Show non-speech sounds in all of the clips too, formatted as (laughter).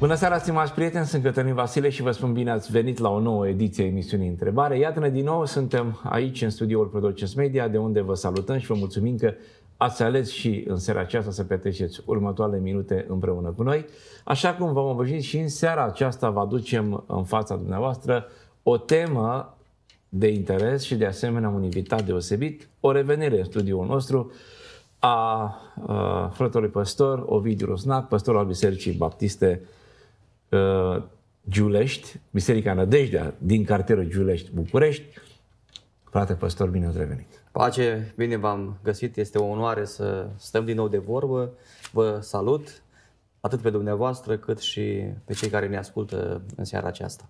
Bună seara, stimați prieteni, sunt Cătălin Vasile și vă spun bine ați venit la o nouă ediție a emisiunii Întrebare. Iată-ne din nou, suntem aici în studioul Producens Media, de unde vă salutăm și vă mulțumim că ați ales și în seara aceasta să petreceți următoarele minute împreună cu noi. Așa cum v-am obișnuit și în seara aceasta vă aducem în fața dumneavoastră o temă de interes și de asemenea un invitat deosebit, o revenire în studioul nostru a, a fratelui păstor Ovidiu Rosnac, păstor al Bisericii Baptiste uh, Giulești, Biserica Nădejdea din cartierul Giulești, București. Frate păstor, bine ați revenit! Pace, bine v-am găsit, este o onoare să stăm din nou de vorbă. Vă salut, atât pe dumneavoastră, cât și pe cei care ne ascultă în seara aceasta.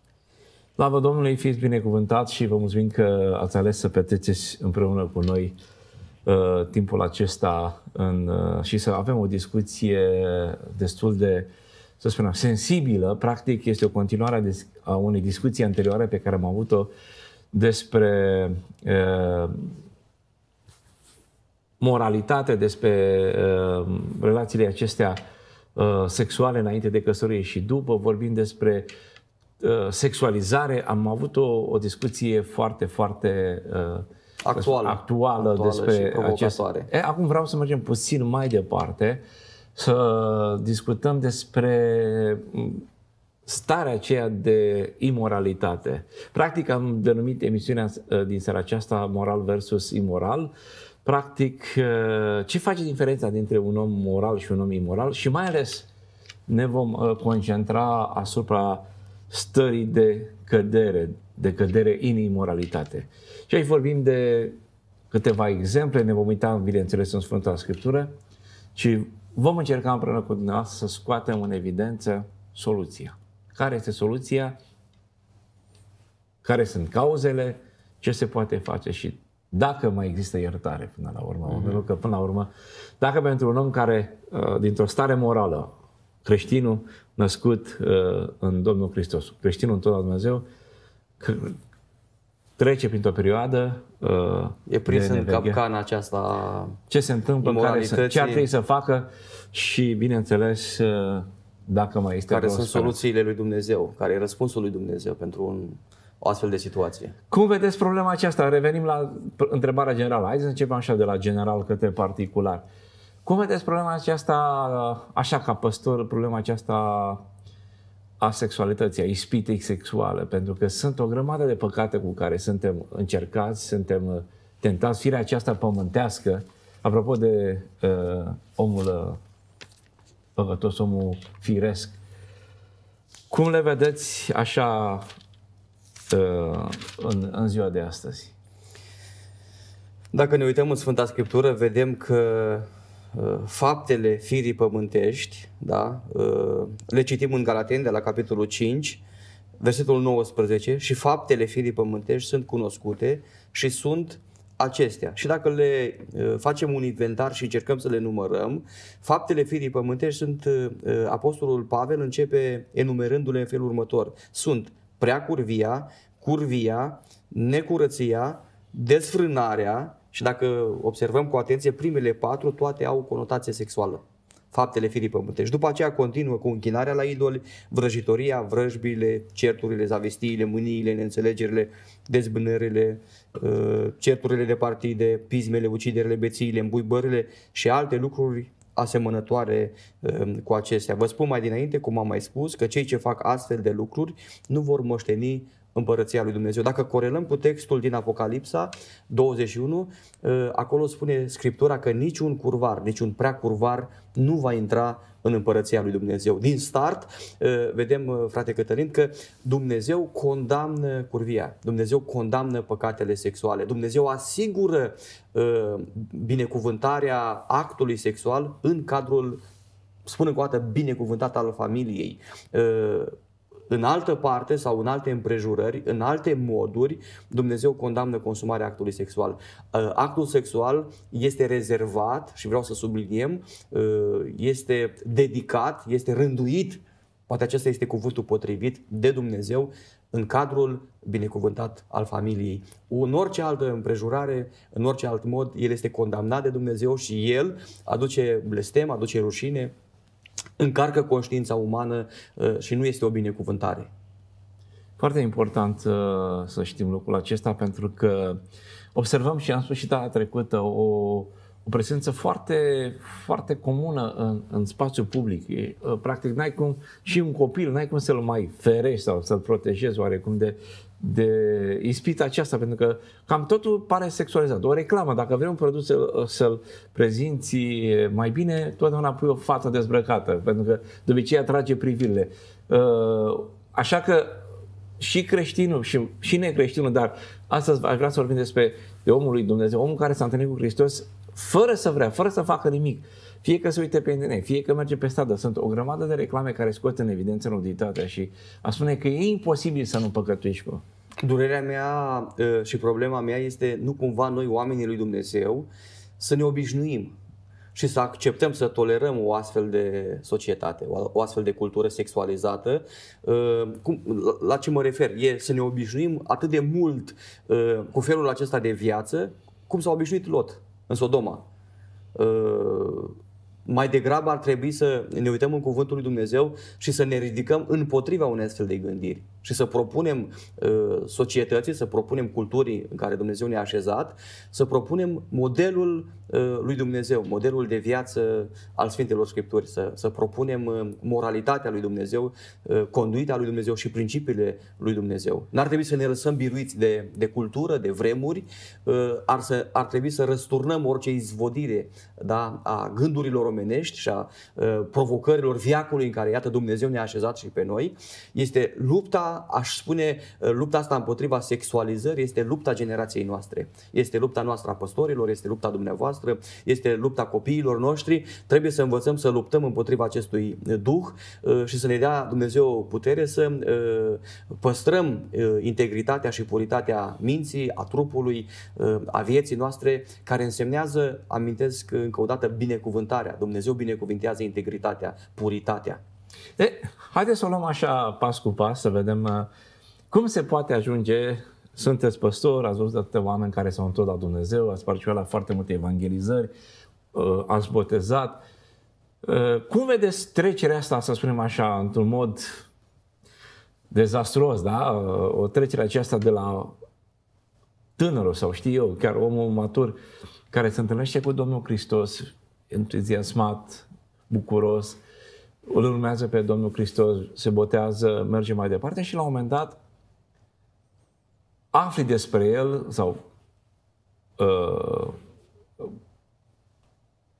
Slavă Domnului, fiți binecuvântat și vă mulțumim că ați ales să petreceți împreună cu noi uh, timpul acesta în, uh, și să avem o discuție destul de uh, să spunem, sensibilă, practic este o continuare a unei discuții anterioare pe care am avut-o despre uh, moralitate, despre uh, relațiile acestea uh, sexuale înainte de căsătorie și după, vorbim despre sexualizare, am avut o, o discuție foarte, foarte actuală, actuală, actuală despre acest... E, acum vreau să mergem puțin mai departe uh, să discutăm despre starea aceea de imoralitate. Practic am denumit emisiunea uh, din seara aceasta Moral versus Imoral. Practic, uh, ce face diferența dintre un om moral și un om imoral și mai ales ne vom uh, concentra asupra stării de cădere, de cădere în imoralitate. Și aici vorbim de câteva exemple, ne vom uita, bineînțeles, în Sfânta Scriptură, ci Vom încerca împreună cu dumneavoastră să scoatem în evidență soluția. Care este soluția? Care sunt cauzele? Ce se poate face și dacă mai există iertare până la urmă, mm-hmm. că până la urmă, dacă pentru un om care, uh, dintr-o stare morală, creștinul născut uh, în Domnul Hristos, creștinul în Dumnezeu, trece printr-o perioadă uh, E prins în capcana aceasta Ce se întâmplă, care să, ce ar trebui să facă și, bineînțeles, uh, dacă mai este Care sunt speranță. soluțiile lui Dumnezeu, care e răspunsul lui Dumnezeu pentru un, o astfel de situație. Cum vedeți problema aceasta? Revenim la întrebarea generală. Hai să începem așa de la general către particular. Cum vedeți problema aceasta, așa ca păstor, problema aceasta a sexualității, a ispitei sexuale, pentru că sunt o grămadă de păcate cu care suntem încercați, suntem uh, tentați, firea aceasta pământească. Apropo de uh, omul uh, păcătos, omul firesc, cum le vedeți așa uh, în, în ziua de astăzi? Dacă ne uităm în Sfânta Scriptură, vedem că Uh, faptele firii pământești, da? Uh, le citim în Galateni de la capitolul 5, versetul 19, și faptele firii pământești sunt cunoscute și sunt acestea. Și dacă le uh, facem un inventar și încercăm să le numărăm, faptele firii pământești sunt, apostolul Pavel începe enumerându-le în felul următor. Sunt preacurvia, curvia, curvia, necurăția, desfrânarea, și dacă observăm cu atenție, primele patru toate au conotație sexuală. Faptele firii pământești. După aceea continuă cu închinarea la idoli, vrăjitoria, vrăjbile, certurile, zavestiile, mâniile, neînțelegerile, dezbânările, ă, certurile de partide, pismele, uciderile, bețiile, îmbuibările și alte lucruri asemănătoare ă, cu acestea. Vă spun mai dinainte, cum am mai spus, că cei ce fac astfel de lucruri nu vor moșteni împărăția lui Dumnezeu. Dacă corelăm cu textul din Apocalipsa 21, ă, acolo spune Scriptura că niciun curvar, niciun prea curvar nu va intra în împărăția lui Dumnezeu. Din start, ă, vedem, ă, frate Cătălin, că Dumnezeu condamnă curvia, Dumnezeu condamnă păcatele sexuale, Dumnezeu asigură binecuvântarea actului sexual în cadrul spun încă o dată, binecuvântat al familiei. În altă parte sau în alte împrejurări, în alte moduri, Dumnezeu condamnă consumarea actului sexual. Uh, actul sexual este rezervat și vreau să subliniem, uh, este dedicat, este rânduit, poate acesta este cuvântul potrivit de Dumnezeu în cadrul binecuvântat al familiei. În orice altă împrejurare, în orice alt mod, el este condamnat de Dumnezeu și el aduce blestem, aduce rușine, încarcă conștiința umană ă, și nu este o binecuvântare. Foarte important ă, să știm lucrul acesta pentru că observăm și am spus și data trecută o o prezență foarte, foarte comună în, în spațiu public. Uh, practic, n-ai cum, și un copil, n-ai cum să-l mai ferești sau să-l protejezi oarecum de, de ispita aceasta, pentru că cam totul pare sexualizat. O reclamă, dacă vrei un produs să, uh, să-l prezinți mai bine, totdeauna pui o față dezbrăcată, pentru că de obicei atrage privirile. Uh, așa că și creștinul și, și necreștinul, dar astăzi aș vrea să vorbim despre de omul lui Dumnezeu, omul care s-a întâlnit cu Hristos fără să vrea, fără să facă nimic, fie că se uită pe internet, fie că merge pe stradă, sunt o grămadă de reclame care scot în evidență nuditatea și a spune că e imposibil să nu păcătuiești cu. Durerea mea ă, și problema mea este nu cumva noi oamenii lui Dumnezeu să ne obișnuim și să acceptăm, să tolerăm o astfel de societate, o astfel de cultură sexualizată. Ă, la ce mă refer? E să ne obișnuim atât de mult ă, cu felul acesta de viață, cum s-a obișnuit Lot în Sodoma. Uh, mai degrabă ar trebui să ne uităm în Cuvântul lui Dumnezeu și să ne ridicăm împotriva unei astfel de gândiri și să propunem uh, societății, să propunem culturii în care Dumnezeu ne-a așezat, să propunem modelul uh, lui Dumnezeu, modelul de viață al Sfintelor Scripturi, să, să propunem uh, moralitatea lui Dumnezeu, conduita lui Dumnezeu și principiile lui Dumnezeu. N-ar trebui să ne lăsăm biruiți de, de cultură, de vremuri, ar, să, ar trebui să răsturnăm orice izvodire da, a gândurilor omenești și a provocărilor viacului în care, iată, Dumnezeu ne-a așezat și pe noi. Este lupta aș spune, uh, lupta asta împotriva sexualizării este lupta generației noastre. Este lupta noastră a păstorilor, este lupta dumneavoastră, este lupta copiilor noștri. Trebuie să învățăm să luptăm împotriva acestui uh, duh uh, și să ne dea Dumnezeu putere să păstrăm integritatea și puritatea minții, a trupului, a vieții noastre, care însemnează, amintesc încă o dată, binecuvântarea. Dumnezeu binecuvintează integritatea, puritatea. E, haideți să o luăm așa pas cu pas, să vedem uh, cum se poate ajunge sunteți păstori, ați văzut atâtea oameni care s-au întors la Dumnezeu, ați participat la foarte multe evangelizări, uh, ați botezat. Uh, cum vedeți trecerea asta, să spunem așa, într-un mod dezastruos, da? O trecere aceasta de la tânărul sau știu eu, chiar omul matur care se întâlnește cu Domnul Hristos, entuziasmat, bucuros, îl urmează pe Domnul Hristos, se botează, merge mai departe și la un moment dat afli despre el sau uh,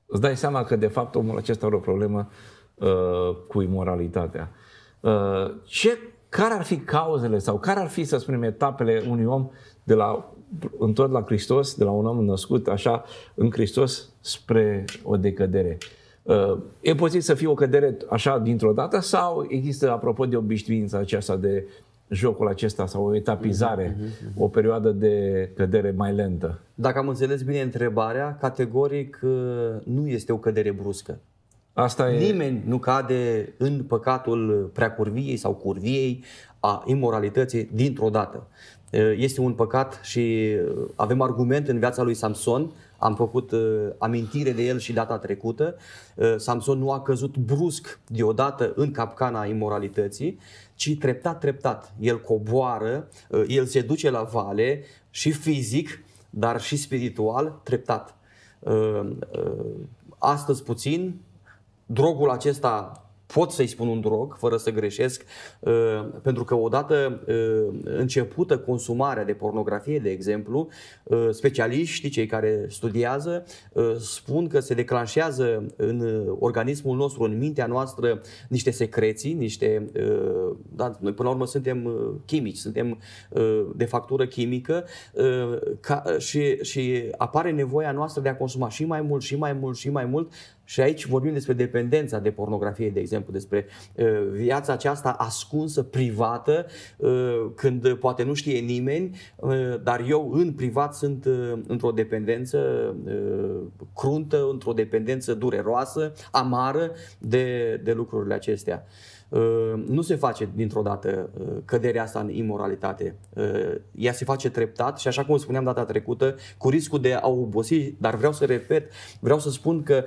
îți dai seama că de fapt omul acesta are o problemă uh, cu imoralitatea. Uh, ce, care ar fi cauzele sau care ar fi, să spunem, etapele unui om de la întorc la Hristos, de la un om născut așa în Hristos spre o decădere? Uh, Uh, e posibil să fie o cădere așa dintr-o dată sau există, apropo de obișnuința aceasta de jocul acesta sau o etapizare, uh-huh, uh-huh. o perioadă de cădere mai lentă? Dacă am înțeles bine întrebarea, categoric uh, nu este o cădere bruscă. Asta e... Nimeni nu cade în păcatul curviei sau curviei a imoralității dintr-o dată. Uh, este un păcat și avem argument în viața lui Samson am făcut uh, amintire de el și data trecută. Uh, Samson nu a căzut brusc deodată în capcana imoralității, ci treptat, treptat. El coboară, uh, el se duce la vale și fizic, dar și spiritual, treptat. Uh, uh, astăzi puțin, drogul acesta pot să-i spun un drog, fără să greșesc, ă, pentru că odată ă, începută consumarea de pornografie, de exemplu, ă, specialiștii, cei care studiază, spun că se declanșează în organismul nostru, în mintea noastră, niște secreții, niște... Da, noi până la urmă suntem chimici, suntem de factură chimică și apare nevoia noastră de a consuma și mai mult, și mai mult, și mai mult, și aici vorbim despre dependența de pornografie, de exemplu, despre uh, viața aceasta ascunsă, privată, uh, când poate nu știe nimeni, uh, dar eu în privat sunt într-o dependență cruntă, într-o dependență dureroasă, amară de, de lucrurile acestea. Uh, nu se face dintr-o dată uh, căderea asta în imoralitate. Uh, ea se face treptat și așa cum spuneam data trecută, cu riscul de a obosi, dar vreau să repet, vreau să spun că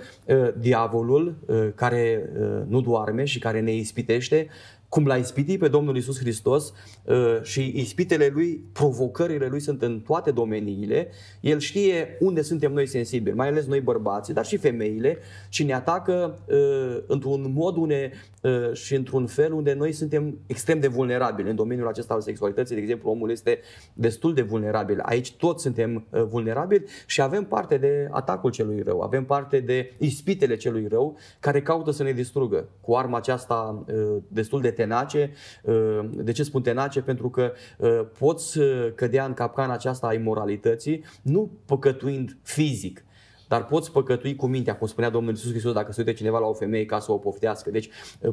diavolul care nu doarme și care ne ispitește cum l-a ispitit pe Domnul Isus Hristos uh, și ispitele lui, provocările lui sunt în toate domeniile, el știe unde suntem noi sensibili, mai ales noi bărbații, dar și femeile și ne atacă uh, într-un mod une, uh, și într-un fel unde noi suntem extrem de vulnerabili. În domeniul acesta al sexualității, de exemplu, omul este destul de vulnerabil. Aici toți suntem vulnerabili și avem parte de atacul celui rău, avem parte de ispitele celui rău care caută să ne distrugă cu arma aceasta destul de tenace. Uh, de ce spun tenace? Pentru că uh, poți uh, cădea în capcana aceasta a imoralității, nu păcătuind fizic, dar poți păcătui cu mintea, cum spunea Domnul Iisus Hristos, dacă se uite cineva la o femeie ca să o poftească. Deci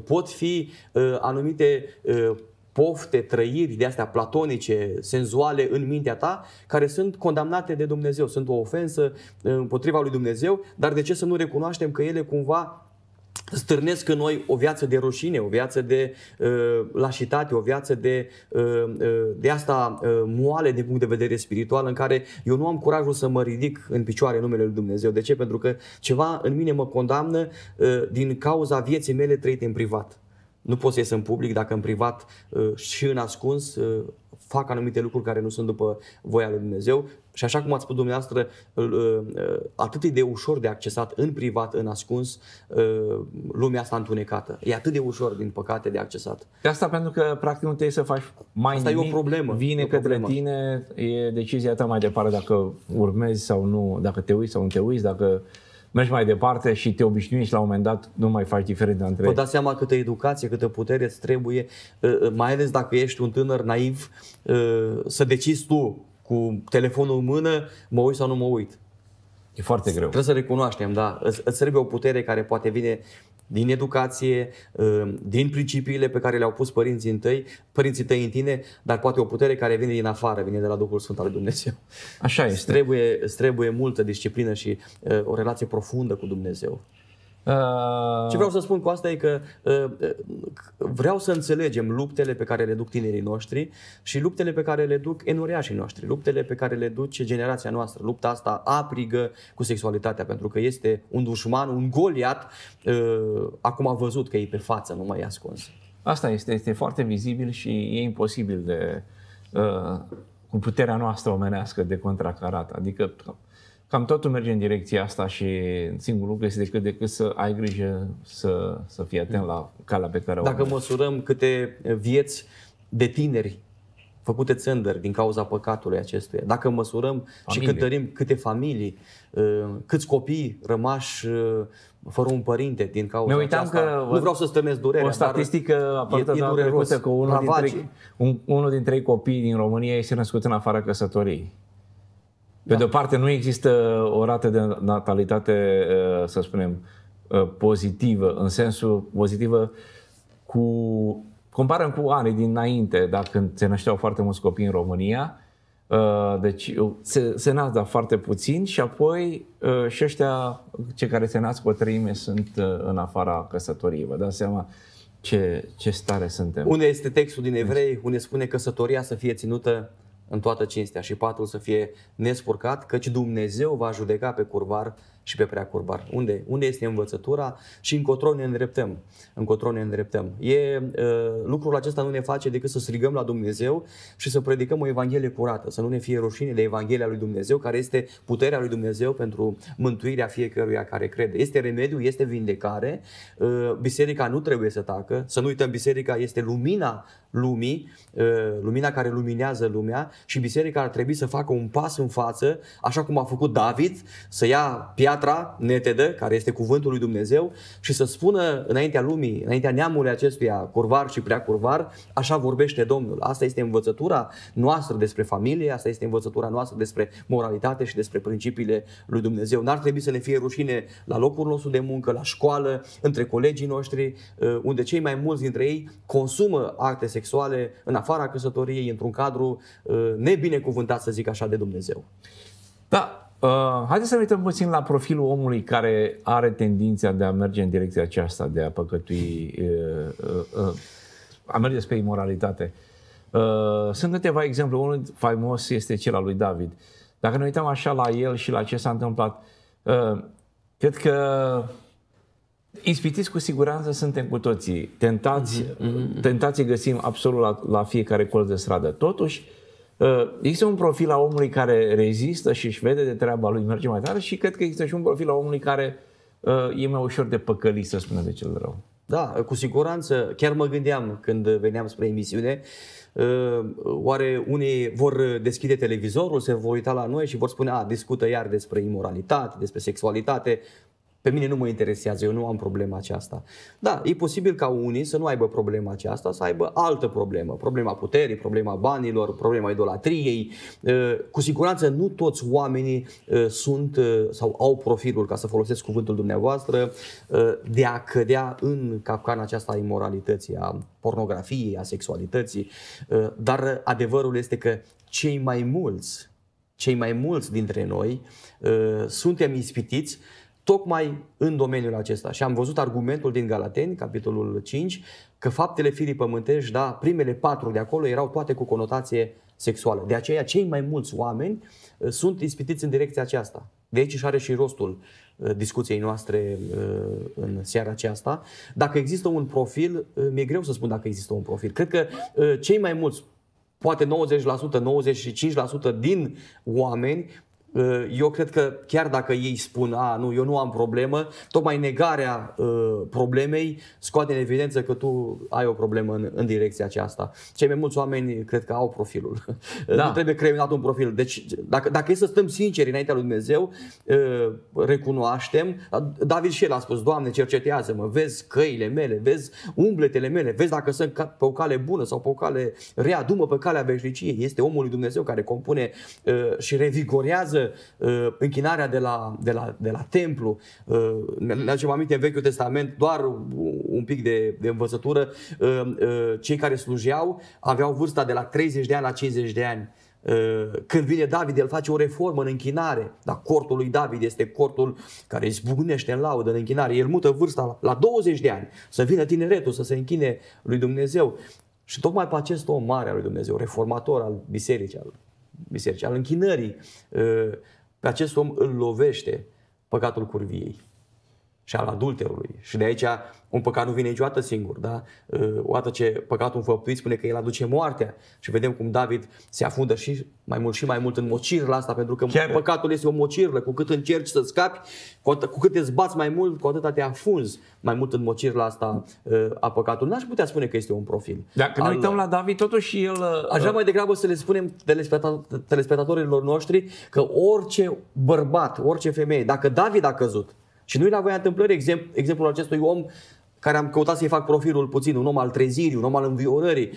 pot fi anumite pofte, trăiri de astea platonice, senzuale în mintea ta, care sunt condamnate de Dumnezeu, sunt o ofensă împotriva lui Dumnezeu, dar de ce să nu recunoaștem că ele cumva stârnesc în noi o viață de rușine, o viață de uh, lașitate, o viață de, uh, uh, de asta uh, moale din punct de vedere spiritual în care eu nu am curajul să mă ridic în picioare în numele Lui Dumnezeu. De ce? Pentru că ceva în mine mă condamnă uh, din cauza vieții mele trăite în privat. Nu pot să ies în public dacă în privat uh, și în ascuns uh, fac anumite lucruri care nu sunt după voia lui Dumnezeu. Și așa cum ați spus dumneavoastră, atât de ușor de accesat în privat, în ascuns, lumea asta întunecată. E atât de ușor, din păcate, de accesat. De asta pentru că, practic, nu trebuie să faci mai asta nimic. e o problemă. Vine o către tine, e decizia ta mai departe dacă urmezi sau nu, dacă te uiți sau nu te uiți, dacă uh, mergi mai departe și te obișnuiești la un moment dat, nu mai faci diferența între... Vă dați seama câtă educație, câtă putere îți trebuie, uh, uh, mai ales dacă ești un tânăr naiv, uh, să decizi tu cu telefonul în mână, mă uit sau nu mă uit. E foarte greu. Trebuie să recunoaștem, da. îți trebuie o putere care poate vine din educație, ă, din principiile pe care le-au pus părinții în tăi, părinții tăi în tine, dar poate o putere care vine din afară, vine de la Duhul Sfânt al lui Dumnezeu. Așa este. Îți trebuie, îți trebuie multă disciplină și ă, o relație profundă cu Dumnezeu. Uh, Ce vreau să spun cu asta e că uh, uh, vreau să înțelegem luptele pe care le duc tinerii noștri și luptele pe care le duc enoriașii noștri, luptele pe care le duce generația noastră, lupta asta aprigă cu sexualitatea, pentru că este un dușman, un goliat, acum a văzut că e pe față, nu mai e ascuns. Asta este, este foarte vizibil și e imposibil de, cu puterea noastră omenească de contracarat. Adică cam totul merge în direcția asta și singurul lucru este decât, decât să ai grijă să, să fii atent la calea pe care o Dacă oameni. măsurăm câte vieți de tineri făcute țândări din cauza păcatului acestuia, dacă măsurăm familie. și cântărim câte familii, uh, câți copii rămași uh, fără un părinte din cauza ne uitam aceasta. Că nu vreau să strămesc durerea, o statistică aparte de că unul dintre un, unul dintre copii din România este născut în afara căsătoriei. Pe da. de o parte nu există o rată de natalitate, uh, să spunem, uh, pozitivă, în sensul pozitivă cu comparăm cu anii dinainte, dacă când se nășteau foarte mulți copii în România, uh, deci se, se nasc, dar foarte puțin și apoi și ăștia, cei care se nasc cu o treime, sunt în afara căsătoriei. Vă dați seama ce, ce stare suntem. Unde este textul din Evrei, unde spune căsătoria să fie ținută în toată cinstea și patul să fie nespurcat, căci Dumnezeu va judeca pe curvar și pe prea curbar. Unde, unde este învățătura și încotro ne îndreptăm. Încotro ne îndreptăm. E, lucrul acesta nu ne face decât să strigăm la Dumnezeu și să predicăm o Evanghelie curată, să nu ne fie rușine de Evanghelia lui Dumnezeu, care este puterea lui Dumnezeu pentru mântuirea fiecăruia care crede. Este remediu, este vindecare. Biserica nu trebuie să tacă. Să nu uităm, biserica este lumina lumii, lumina care luminează lumea și biserica ar trebui să facă un pas în față, așa cum a făcut David, să ia piața piatra netedă, care este cuvântul lui Dumnezeu, și să spună înaintea lumii, înaintea neamului acestuia, curvar și prea curvar, așa vorbește Domnul. Asta este învățătura noastră despre familie, asta este învățătura noastră despre moralitate și despre principiile lui Dumnezeu. N-ar trebui să ne fie rușine la locul nostru de muncă, la școală, între colegii noștri, uh, unde cei mai mulți dintre ei consumă acte sexuale în afara căsătoriei, într-un cadru uh, nebinecuvântat, să zic așa, de Dumnezeu. Da, Uh, haideți să ne uităm puțin la profilul omului care are tendința de a merge în direcția aceasta, de a păcătui, uh, uh, uh, a merge spre imoralitate. Uh, sunt câteva exemple. Unul faimos este cel al lui David. Dacă ne uităm așa la el și la ce s-a întâmplat, uh, cred că Ispitiți cu siguranță suntem cu toții. Tentați, mm-hmm. mm-hmm. tentații găsim absolut la, la fiecare colț de stradă. Totuși, uh, Uh, există un profil a omului care rezistă și își vede de treaba lui, merge mai tare și cred că există și un profil a omului care uh, e mai ușor de păcălit, să spunem, de cel rău. Da, cu siguranță. Chiar mă gândeam când veneam spre emisiune, uh, oare unii vor deschide televizorul, se vor uita la noi și vor spune, a, discută iar despre imoralitate, despre sexualitate. Pe mine nu mă interesează, eu nu am problema aceasta. Da, e posibil ca unii să nu aibă problema aceasta, să aibă altă problemă. Problema puterii, problema banilor, problema idolatriei. Ă, cu siguranță nu toți oamenii ă, sunt ă, sau au profilul, ca să folosesc cuvântul dumneavoastră, de a cădea în capcana aceasta a imoralității, a pornografiei, a sexualității. Dar adevărul este că cei mai mulți, cei mai mulți dintre noi suntem ispitiți tocmai în domeniul acesta. Și am văzut argumentul din Galateni, capitolul 5, că faptele firii pământești, da, primele patru de acolo erau toate cu conotație sexuală. De aceea cei mai mulți oameni uh, sunt ispitiți în direcția aceasta. De aici și are și rostul uh, discuției noastre uh, în seara aceasta. Dacă există un profil, mi-e greu să spun dacă există un profil. Cred că cei mai mulți poate 90%, 95% din oameni Ă, eu cred că chiar dacă ei spun, a, nu, eu nu am problemă, tocmai negarea ă, problemei scoate în evidență că tu ai o problemă în, în direcția aceasta. Cei mai mulți oameni cred că au profilul. (laughs) Ă, da. Nu trebuie creionat un profil. Deci, dacă, dacă e să stăm sinceri înaintea lui Dumnezeu, recunoaștem. David și el a spus, Doamne, cercetează-mă, vezi căile mele, vezi umbletele mele, vezi dacă sunt pe o cale bună sau pe o cale rea, dumă pe calea veșniciei. Este omul lui Dumnezeu care compune și revigorează toată uh, închinarea de la, de la, de la templu. Uh, ne aducem aminte în Vechiul Testament, doar un pic de, de învățătură, uh, uh, cei care slujeau aveau vârsta de la 30 de ani la 50 de ani. Uh, când vine David, el face o reformă în închinare. Dar cortul lui David este cortul care îi zbucnește în laudă, în închinare. El mută vârsta la 20 de ani să vină tineretul să se închine lui Dumnezeu. Și tocmai pe acest om mare al lui Dumnezeu, reformator al bisericii, al bisericii, al închinării, ă, pe acest om îl lovește păcatul curviei și al adulterului. Și de aici un păcat nu vine niciodată singur, da? Ă, odată ce păcatul înfăptuit spune că el aduce moartea și vedem cum David se afundă și mai mult și mai mult în mocirla asta, pentru că Chiar. păcatul este o mocirlă, cu cât încerci să scapi, cu cât te zbați mai mult, cu atât te afunzi mai mult în mocirla asta ă, a păcatului. N-aș putea spune că este un profil. Dacă al... ne uităm la David, totuși el... Ă, Aș vrea mai degrabă să le spunem telespectatorilor noștri că orice bărbat, orice femeie, dacă David a căzut, și nu e la voia întâmplări exemplu, exemplul acestui om care am căutat să-i fac profilul puțin, un om al trezirii, un om al înviorării.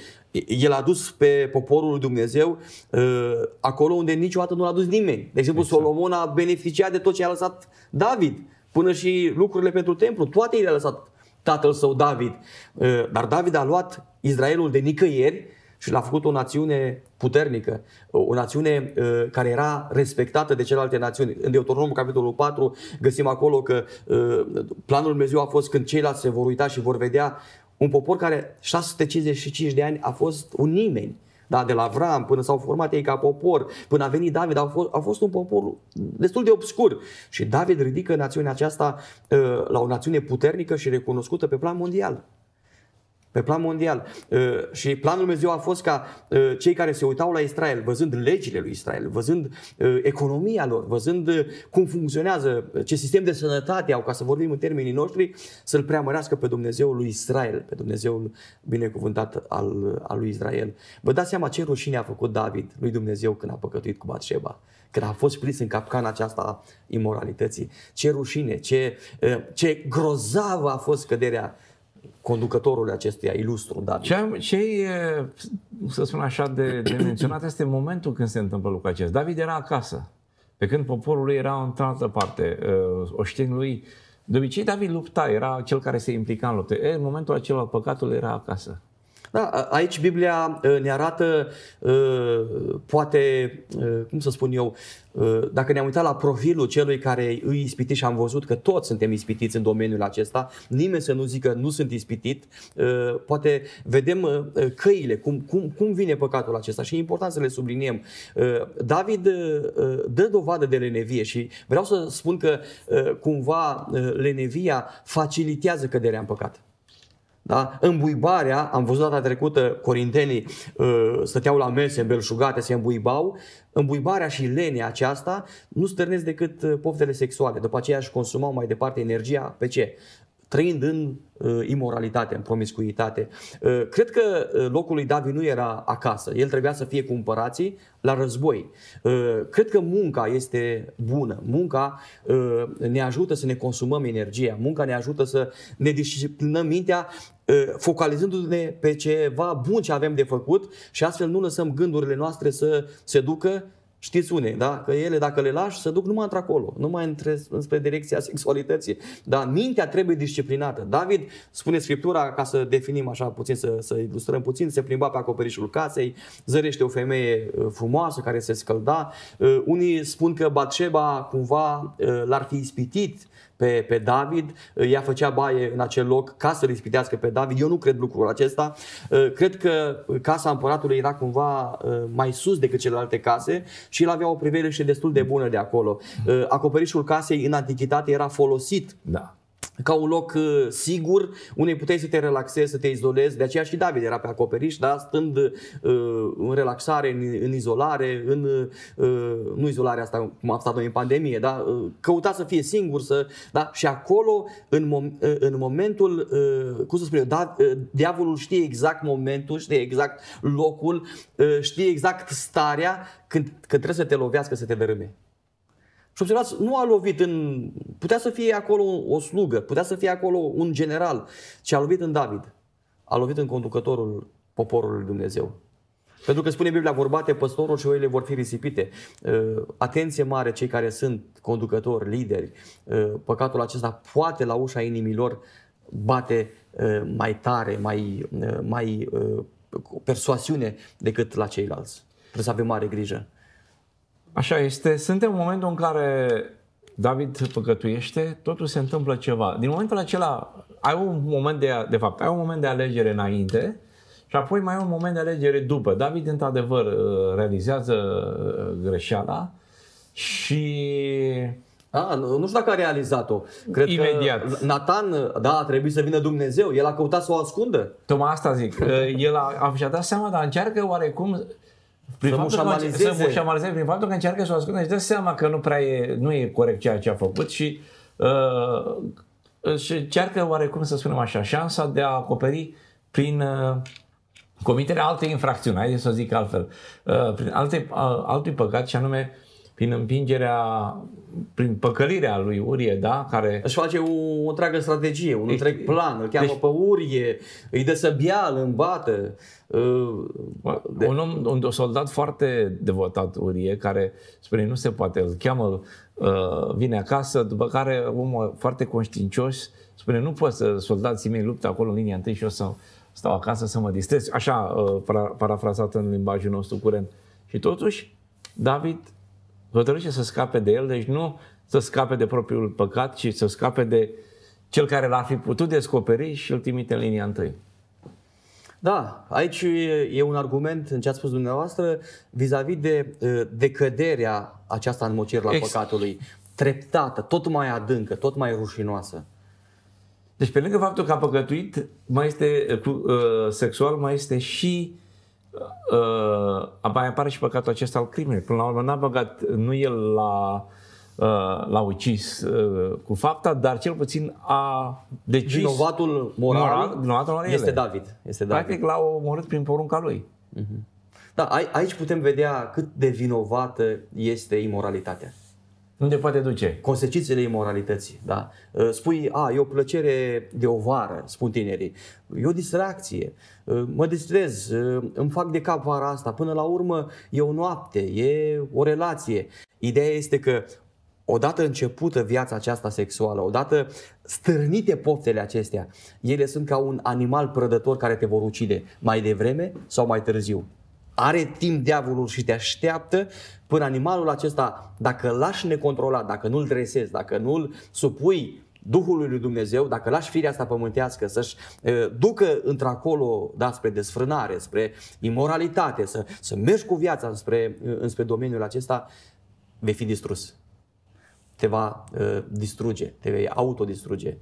El a dus pe poporul lui Dumnezeu uh, acolo unde niciodată nu l-a dus nimeni. De exemplu, exact. Solomon a beneficiat de tot ce a lăsat David, până și lucrurile pentru templu, toate le-a lăsat tatăl său David. Uh, dar David a luat Israelul de nicăieri și l-a făcut o națiune puternică, o națiune uh, care era respectată de celelalte națiuni. În Deuteronomul capitolul 4 găsim acolo că uh, planul planul Dumnezeu a fost când ceilalți se vor uita și vor vedea un popor care 655 de ani a fost un nimeni. Da, de la Avram până s-au format ei ca popor, până a venit David, a fost, a fost un popor destul de obscur. Și David ridică națiunea aceasta uh, la o națiune puternică și recunoscută pe plan mondial. Pe plan mondial. Ă, și planul Dumnezeu a fost ca ă, cei care se uitau la Israel, văzând legile lui Israel, văzând ă, economia lor, văzând cum funcționează, ce sistem de sănătate au, ca să vorbim în termenii noștri, să-L preamărească pe Dumnezeul lui Israel, pe Dumnezeul binecuvântat al, al lui Israel. Vă dați seama ce rușine a făcut David lui Dumnezeu când a păcătuit cu Batșeba, când a fost prins în capcana aceasta imoralității. Ce rușine, ce, ce grozavă a fost căderea conducătorul acestuia ilustru, David. Ce, ce e, să spun așa, de, de menționat este momentul când se întâmplă lucrul acesta. David era acasă, pe când poporul lui era în altă parte. Uh, Oștenii lui, de obicei, David lupta, era cel care se implica în lupte. E, în momentul acela, păcatul era acasă. Da, aici Biblia ă, ne arată, ă, poate, ă, cum să spun eu, dacă ne-am uitat la profilul celui care îi ispitit și am văzut că toți suntem ispitiți în domeniul acesta, nimeni să nu zică nu sunt ispitit, poate vedem căile, cum, cum, cum vine păcatul acesta și e important să le subliniem. David dă dovadă de lenevie și vreau să spun că cumva lenevia facilitează căderea în păcat. Da? Îmbuibarea, am văzut data trecută, corintenii uh, stăteau la mese belșugate, se îmbuibau. Îmbuibarea și lenea aceasta nu stârnesc decât uh, poftele sexuale. După aceea își consumau mai departe energia pe ce? Trăind în uh, imoralitate, în promiscuitate. Uh, cred că uh, locul lui David nu era acasă. El trebuia să fie cu împărații la război. Uh, cred că munca este bună. Munca uh, ne ajută să ne consumăm energia. Munca ne ajută să ne disciplinăm mintea Ă, focalizându-ne pe ceva bun ce avem de făcut și astfel nu lăsăm gândurile noastre să se ducă Știți une, da? Că ele, dacă le lași, se duc numai într-acolo, numai între, înspre direcția sexualității. Dar mintea trebuie disciplinată. David, spune Scriptura, ca să definim așa puțin, să, să ilustrăm puțin, se plimba pe acoperișul casei, zărește o femeie ă, frumoasă care se scălda. Ă, unii spun că Batșeba cumva l-ar fi ispitit pe, pe David, uh, ea făcea baie în acel loc ca să-l ispitească pe David. Eu nu cred lucrul acesta. Uh, cred că casa împăratului era cumva uh, mai sus decât celelalte case și el avea o privire și destul de bună de acolo. Acoperișul casei în antichitate era folosit da ca un loc uh, sigur, unde puteai să te relaxezi, să te izolezi. De aceea și David era pe acoperiș, da? stând uh, în relaxare, în, în izolare, în, uh, nu izolarea asta cum a stat în pandemie, da? Uh, căuta să fie singur. Să, da? Și acolo, în, mom- uh, în momentul, uh, cum să spun eu, da, diavolul știe exact momentul, știe exact locul, uh, știe exact starea când, când trebuie să te lovească, să te dărâme. Și observați, nu a lovit în... Putea să fie acolo o slugă, putea să fie acolo un general, ci a lovit în David. A lovit în conducătorul poporului Dumnezeu. Pentru că spune Biblia, vorbate păstorul și oile vor fi risipite. Uh, atenție mare cei care sunt conducători, lideri. Uh, păcatul acesta poate la ușa inimilor bate uh, mai tare, mai, mai persoasiune decât la ceilalți. Trebuie să avem mare grijă. Așa este. Suntem în momentul în care David păcătuiește, totul se întâmplă ceva. Din momentul acela ai un moment de, de fapt, ai un moment de alegere înainte și apoi mai ai un moment de alegere după. David, într-adevăr, uh, realizează uh, greșeala și a, nu, nu știu dacă a realizat-o. Cred Imediat. că Nathan, da, a trebuit să vină Dumnezeu. El a căutat să o ascundă. Tocmai asta zic. (laughs) Uh, el a, a, și-a dat seama, dar încearcă oarecum prin să mă mușamalizeze. Că, prin faptul că încearcă să o ascundă și dă seama că nu prea e, nu e corect ceea ce a făcut și uh, își încearcă oarecum să spunem așa, șansa de a acoperi prin uh, comiterea alte infracțiuni, hai să zic altfel, uh, prin alte, uh, altui păcat și anume uh, prin împingerea, prin păcălirea lui Urie, da? Care... Își face o, o întreagă strategie, un deci, întreg plan, îl cheamă deci, pe Urie, îi dă săbial, îl îmbată. Ă, de... Un om, un soldat foarte devotat, Urie, care spune nu se poate, îl cheamă, ă, vine acasă, după care omul foarte conștiincios spune nu poți să soldații mei luptă acolo în linia întâi și o să stau acasă să mă distrez. Așa, ă, para, parafrazat în limbajul nostru curent. Și totuși, David hotărâște să scape de el, deci nu să scape de propriul păcat, ci să scape de cel care l-ar fi putut descoperi și îl trimite în linia întâi. Da, aici e un argument în ce ați spus dumneavoastră vis-a-vis de decăderea aceasta în mocir la Ex- păcatului, treptată, tot mai adâncă, tot mai rușinoasă. Deci pe lângă faptul că a păcătuit, mai este uh, sexual, mai este și uh, mai apare și păcatul acesta al crimei. Până la urmă n-a băgat nu el la uh, l-a ucis uh, cu fapta, dar cel puțin a decis... Vinovatul moral, moral vinovatul moral este David. Este David. Practic l-a omorât prin porunca lui. Uh-huh. Da, aici putem vedea cât de vinovată este imoralitatea. Nu te poate duce. Consecințele imoralității. Da? Uh, spui, a, e o plăcere de o vară, spun tinerii. E o distracție. Uh, mă distrez, uh, îmi fac de cap vara asta. Până la urmă e o noapte, e o relație. Ideea este că odată începută viața aceasta sexuală, odată stârnite poftele acestea, ele sunt ca un animal prădător care te vor ucide mai devreme sau mai târziu. Are timp diavolul și te așteaptă până animalul acesta, dacă îl lași necontrolat, dacă nu-l dresezi, dacă nu-l supui Duhului lui Dumnezeu, dacă lași firea asta pământească să-și ducă într-acolo, da, spre desfrânare, spre imoralitate, să, să mergi cu viața spre, înspre domeniul acesta, vei fi distrus. Te va uh, distruge, te vei autodistruge.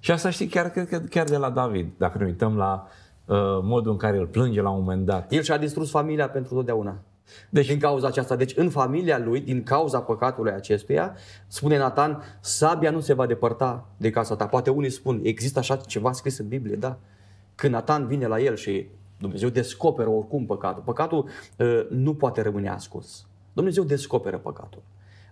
Și asta știi chiar, cred că chiar de la David, dacă ne uităm la uh, Uh, modul în care îl plânge la un moment dat. El și-a distrus familia pentru totdeauna. Deci, din cauza aceasta. Deci în familia lui, din cauza păcatului acestuia, spune Nathan, sabia nu se va depărta de casa ta. Poate unii spun, există așa ceva scris în Biblie, da. Când Nathan vine la el și Dumnezeu descoperă oricum păcatul. Păcatul uh, nu poate rămâne ascuns. Dumnezeu descoperă păcatul.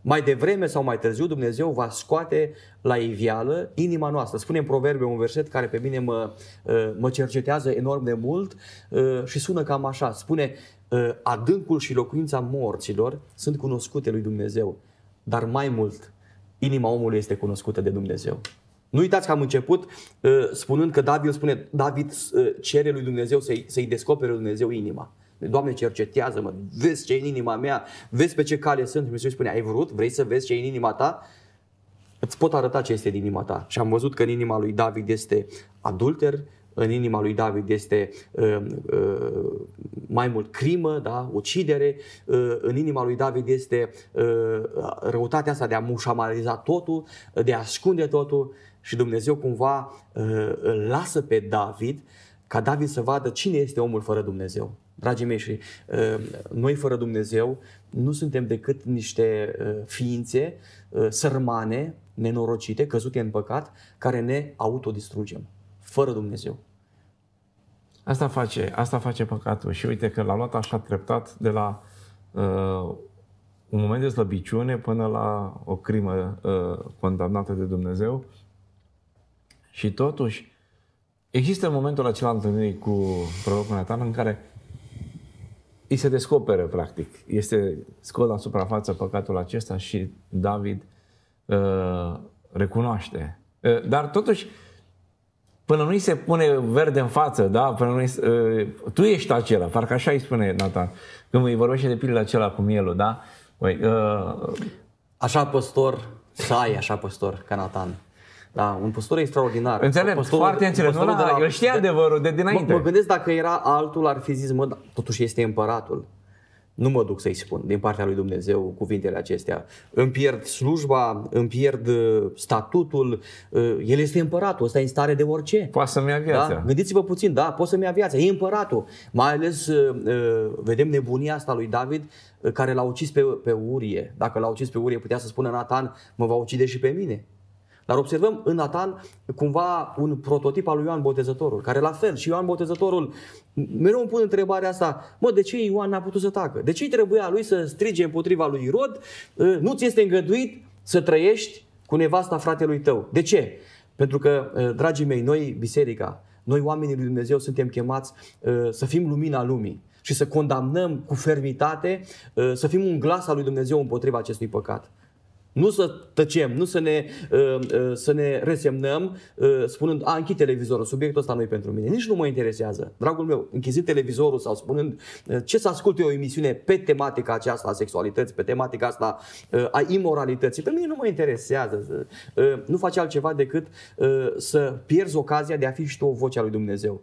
Mai devreme sau mai târziu Dumnezeu va scoate la ivială inima noastră. Spune în proverbe un verset care pe mine mă, ă, mă cercetează enorm de mult ă, și sună cam așa. Spune, ă, adâncul și locuința morților sunt cunoscute lui Dumnezeu, dar mai mult, inima omului este cunoscută de Dumnezeu. Nu uitați că am început spunând că David spune, David cere lui Dumnezeu să-i, să descopere Dumnezeu inima. Doamne, cercetează-mă, vezi ce e în inima mea, vezi pe ce cale sunt. Și Dumnezeu spune, ai vrut? Vrei să vezi ce e în inima ta? Îți pot arăta ce este din inima ta. Și am văzut că în inima lui David este adulter, în inima lui David este uh, uh, mai mult crimă, da? ucidere, uh, în inima lui David este uh, răutatea asta de a mușamaliza totul, de a ascunde totul și Dumnezeu cumva uh, îl lasă pe David ca David să vadă cine este omul fără Dumnezeu. Dragii mei, și uh, noi fără Dumnezeu nu suntem decât niște uh, ființe uh, sărmane, nenorocite, căzute în păcat, care ne autodistrugem, fără Dumnezeu. Asta face, asta face păcatul și uite că l a luat așa treptat de la uh, un moment de slăbiciune până la o crimă uh, condamnată de Dumnezeu și totuși există momentul acela întâlnirii cu prorocul Nathan în care îi se descoperă, practic. Este scos la suprafață păcatul acesta și David uh, recunoaște. Uh, dar totuși, până nu îi se pune verde în față, da? până nu se, uh, tu ești acela, parcă așa îi spune Nathan, când îi vorbește de pilul acela cu mielul, da? uh, așa păstor, să ai așa păstor ca Nathan. Da, un postură extraordinar. Înțeleg. postură, foarte înțelept. Nu, da, de la, eu știa adevărul de dinainte. Mă, mă gândesc dacă era altul, ar fi zis, mă, da, totuși este împăratul. Nu mă duc să-i spun din partea lui Dumnezeu cuvintele acestea. Îmi pierd slujba, îmi pierd uh, statutul, uh, el este împăratul, ăsta e în stare de orice. Poate să-mi ia viața. Da? Gândiți-vă puțin, da, poate să-mi ia viața, e împăratul. Mai ales uh, vedem nebunia asta lui David care l-a ucis pe, pe Urie. Dacă l-a ucis pe Urie, putea să spună Nathan, mă va ucide și pe mine. Dar observăm în Natan cumva un prototip al lui Ioan Botezătorul, care la fel și Ioan Botezătorul mereu îmi pun întrebarea asta, mă, de ce Ioan n-a putut să tacă? De ce trebuia lui să strige împotriva lui Irod? Ă, nu ți este îngăduit să trăiești cu nevasta fratelui tău. De ce? Pentru că, ă, dragii mei, noi, biserica, noi oamenii lui Dumnezeu suntem chemați ă, să fim lumina lumii și să condamnăm cu fermitate, să fim un glas al lui Dumnezeu împotriva acestui păcat. Nu să tăcem, nu să ne, ă, ă, să ne resemnăm ă, spunând, a, închid televizorul, subiectul ăsta nu e pentru mine. Nici nu mă interesează. Dragul meu, închizi televizorul sau spunând ce să asculte o emisiune pe tematica aceasta a sexualității, pe tematica asta a imoralității, pe mine nu mă interesează. Nu face altceva decât să pierzi ocazia de a fi și tu o voce a lui Dumnezeu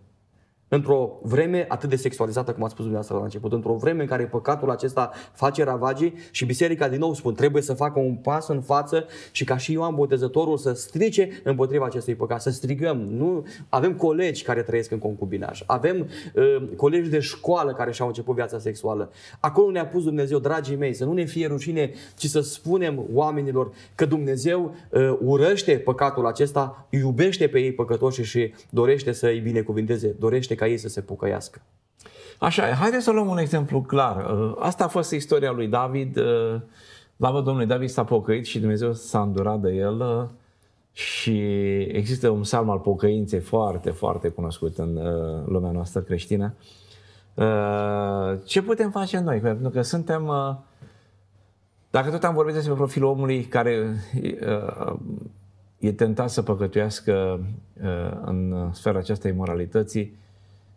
într-o vreme atât de sexualizată, cum ați spus dumneavoastră la început, într-o vreme în care păcatul acesta face ravagii și biserica, din nou spun, trebuie să facă un pas în față și ca și Ioan Botezătorul să strice împotriva acestui păcat, să strigăm. Nu? Avem colegi care trăiesc în concubinaj, avem uh, colegi de școală care și-au început viața sexuală. Acolo ne-a pus Dumnezeu, dragii mei, să nu ne fie rușine, ci să spunem oamenilor că Dumnezeu uh, urăște păcatul acesta, iubește pe ei păcătoși și dorește să îi binecuvinteze, dorește ca ei să se pucăiască. Așa e. Haideți să luăm un exemplu clar. Uh, asta a fost istoria lui David. Slavă uh, da, Domnului, David s-a pocăit și Dumnezeu s-a îndurat de el. Uh, și există un salm al pocăinței foarte, foarte cunoscut în lumea noastră creștină. Ce putem face noi? Pentru că suntem... Dacă tot am vorbit despre profilul omului care e tentat să păcătuiască în sfera aceasta imoralității,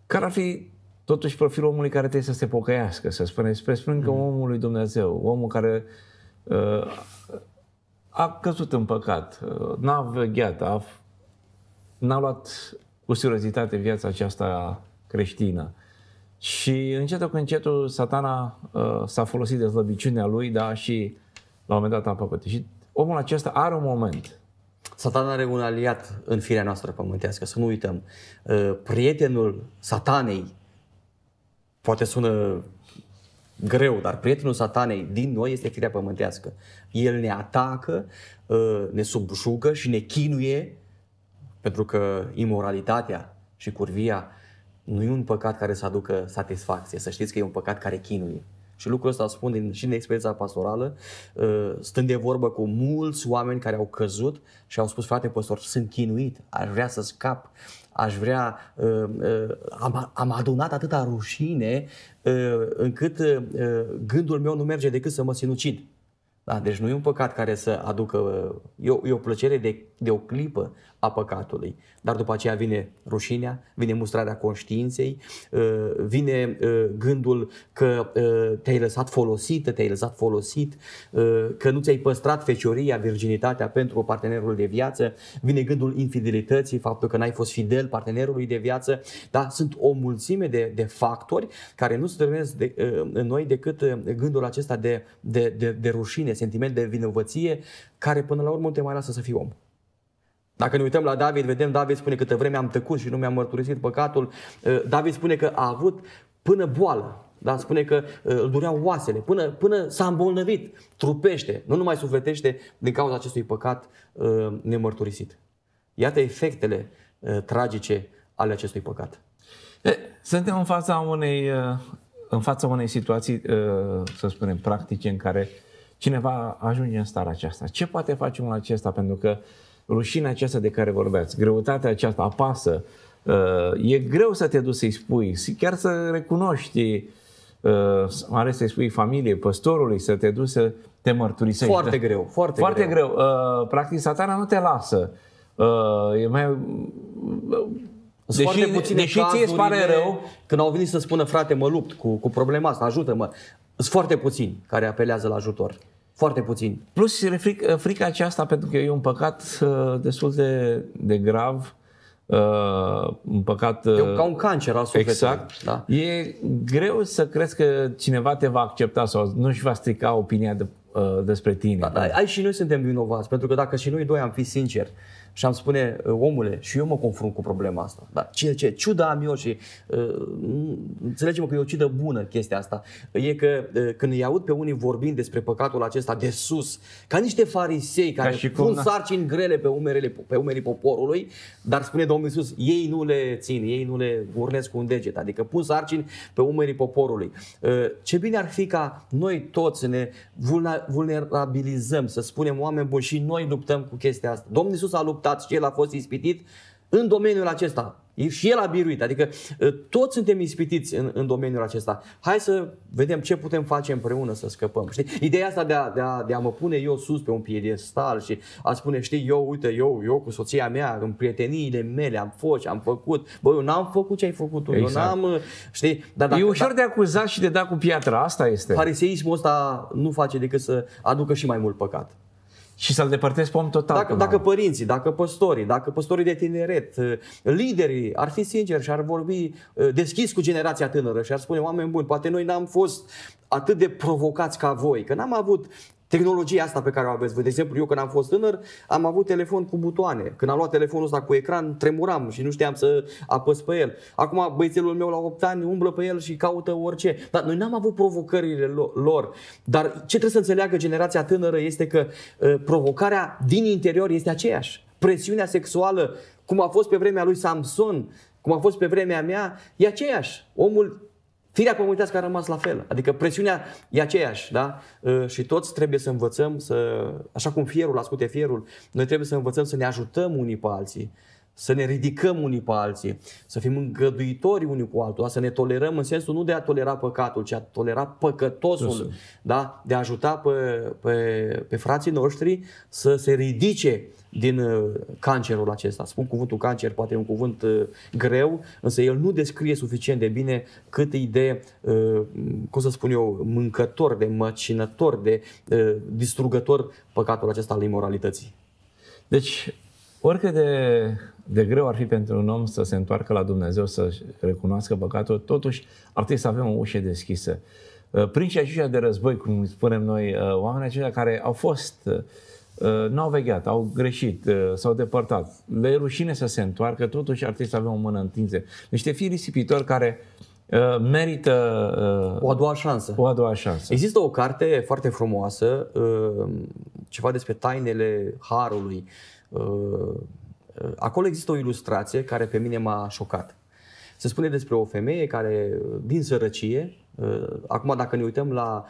care ar fi totuși profilul omului care trebuie să se pocăiască, să spune spre sprângă că mm. omul lui Dumnezeu, omul care uh, a căzut în păcat, uh, n-a vegheat, a, n-a luat cu seriozitate viața aceasta creștină. Și încetul cu încetul satana uh, s-a folosit de slăbiciunea lui, da, și la un moment dat a păcătuit. Și omul acesta are un moment Satan are un aliat în firea noastră pământească, să nu uităm. Uh, prietenul satanei, poate sună greu, dar prietenul satanei din noi este firea pământească. El ne atacă, uh, ne subjugă și ne chinuie, pentru că imoralitatea și curvia nu e un păcat care să aducă satisfacție. Să știți că e un păcat care chinuie. Și lucrul ăsta spun din, și din experiența pastorală, uh, stând de vorbă cu mulți oameni care au căzut și au spus, frate păstor, sunt chinuit, aș vrea să scap, aș vrea, uh, uh, am, am adunat atâta rușine încât gândul meu nu merge decât să mă sinucid. Da, deci nu e un păcat care să aducă, e o, e o plăcere de, de o clipă, a păcatului. Dar după aceea vine rușinea, vine mustrarea conștiinței, ă, vine ă, gândul că te-ai lăsat folosită, te-ai lăsat folosit, ă, că nu ți-ai păstrat fecioria, virginitatea pentru partenerul de viață, vine gândul infidelității, faptul că n-ai fost fidel partenerului de viață. Da, sunt o mulțime de, de factori care nu se de, în noi decât gândul acesta de, de, de, de rușine, sentiment de vinovăție, care până la urmă te mai lasă să fii om. Dacă ne uităm la David, vedem David spune câtă vreme am tăcut și nu mi-am mărturisit păcatul. Uh, David spune că a avut până boală. Da? Spune că uh, îl dureau oasele, până, până s-a îmbolnăvit, trupește, nu numai sufletește din cauza acestui păcat uh, nemărturisit. Iată efectele tragice ale acestui păcat. Suntem în fața unei, în fața unei situații, să spunem, practice în care cineva ajunge în starea aceasta. Ce poate face unul acesta? Pentru că rușinea aceasta de care vorbeați, greutatea aceasta apasă, uh, e greu să te duci să-i spui, chiar să recunoști, uh, mai ales să-i spui familiei, păstorului, să te duci să te mărturisești. Foarte greu, foarte, foarte greu. greu. Uh, practic, satana nu te lasă. E mai... deși, puține deși ție îți pare rău Când au venit să spună frate mă lupt cu, cu problema asta, ajută-mă Sunt foarte puțini care apelează la ajutor foarte puțin. Plus uh, frica aceasta, pentru că e un păcat uh, destul de, de grav, uh, un păcat... E ca un cancer al sufletului. Exact. Da. E greu să crezi că cineva te va accepta sau nu-și va strica opinia de despre tine. Da, da, ai și noi suntem vinovați, pentru că dacă și noi doi am fi sinceri, și am spune, uh, omule, și eu mă confrunt cu problema asta. Dar ce, ce ciuda am eu și uh, înțelegem că e o ciudă bună chestia asta. E că uh, când îi aud pe unii vorbind despre păcatul acesta de sus, ca niște farisei care ca și pun cum, da. sarcini grele pe, umerele, pe umerii poporului, dar spune Domnul Iisus, ei nu le țin, ei nu le urnesc cu un deget, adică pun sarcini pe umerii poporului. Uh, ce bine ar fi ca noi toți să ne vulnerabilizăm, să spunem oameni buni și noi luptăm cu chestia asta. Domnul Iisus a luptat luptat și el a fost ispitit în domeniul acesta. Și el a biruit, adică ă, toți suntem ispitiți în, în domeniul acesta. Hai să vedem ce putem face împreună să scăpăm. Știi? Ideea asta de a, de, a, de a mă pune eu sus pe un piedestal și a spune, știi, eu, uite, eu, eu cu soția mea, în prieteniile mele am fost, am făcut. Bă, eu n-am făcut ce ai făcut tu, exact. eu n-am, ă, știi? Dar dacă, e ușor da, de acuzat și de dat cu piatra, asta este. Fariseismul ăsta nu face decât să aducă și mai mult păcat și să-l depărtezi pe om total. Dacă, dacă părinții, dacă păstorii, dacă păstorii de tineret, liderii ar fi sinceri și ar vorbi uh, deschis cu generația tânără și ar spune, oameni buni, poate noi n-am fost atât de provocați ca voi, că n-am avut tehnologia asta pe care o aveți voi. De exemplu, eu când am fost tânăr, am avut telefon cu butoane. Când am luat telefonul ăsta cu ecran, tremuram și nu știam să apăs pe el. Acum băiețelul meu la 8 ani umblă pe el și caută orice. Dar noi n-am avut provocările lor. Dar ce trebuie să înțeleagă generația tânără este că uh, provocarea din interior este aceeași. Presiunea sexuală, cum a fost pe vremea lui Samson, cum a fost pe vremea mea, e aceeași. Omul Firea comunitățească a rămas la fel, adică presiunea e aceeași, da? Ă, și toți trebuie să învățăm să, așa cum fierul ascute fierul, noi trebuie să învățăm să ne ajutăm unii pe alții să ne ridicăm unii pe alții, să fim îngăduitori unii cu altul, să ne tolerăm în sensul nu de a tolera păcatul, ci a tolera păcătosul, da? de a ajuta pe, pe, pe frații noștri să se ridice din uh, cancerul acesta. Spun cuvântul cancer, poate e un cuvânt uh, greu, însă el nu descrie suficient de bine cât e de, uh, cum să spun eu, mâncător, de măcinător, de uh, distrugător păcatul acesta al imoralității. Deci, Oricât de, de greu ar fi pentru un om să se întoarcă la Dumnezeu, să recunoască păcatul, totuși ar trebui să avem o ușă deschisă. Uh, Prinși aceștia de război, cum spunem noi, uh, oamenii aceștia care au fost, uh, n-au vegheat, au greșit, s-au depărtat, le e rușine să se întoarcă, totuși ar trebui să avem o mână întinsă. Niște fii risipitori care merită o a doua șansă. O a doua șansă. Există o carte foarte frumoasă, ceva despre tainele harului Uh, acolo există o ilustrație care pe mine m-a șocat. Se spune despre o femeie care, uh, din sărăcie, uh, acum dacă ne uităm la